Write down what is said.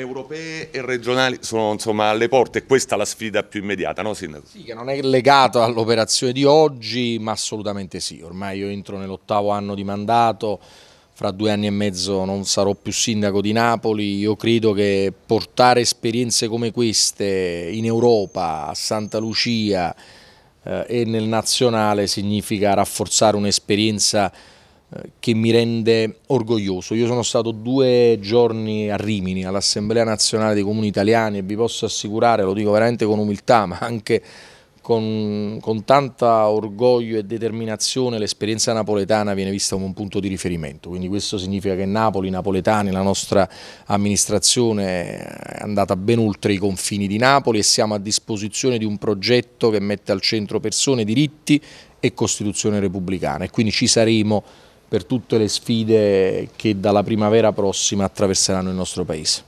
europee e regionali sono insomma, alle porte, questa è la sfida più immediata, no Sindaco? Sì, che non è legata all'operazione di oggi, ma assolutamente sì, ormai io entro nell'ottavo anno di mandato, fra due anni e mezzo non sarò più sindaco di Napoli, io credo che portare esperienze come queste in Europa, a Santa Lucia eh, e nel nazionale significa rafforzare un'esperienza che mi rende orgoglioso. Io sono stato due giorni a Rimini, all'Assemblea Nazionale dei Comuni Italiani e vi posso assicurare, lo dico veramente con umiltà, ma anche con, con tanta orgoglio e determinazione, l'esperienza napoletana viene vista come un punto di riferimento. Quindi questo significa che Napoli, i napoletani, la nostra amministrazione è andata ben oltre i confini di Napoli e siamo a disposizione di un progetto che mette al centro persone, diritti e Costituzione repubblicana e quindi ci saremo per tutte le sfide che dalla primavera prossima attraverseranno il nostro Paese.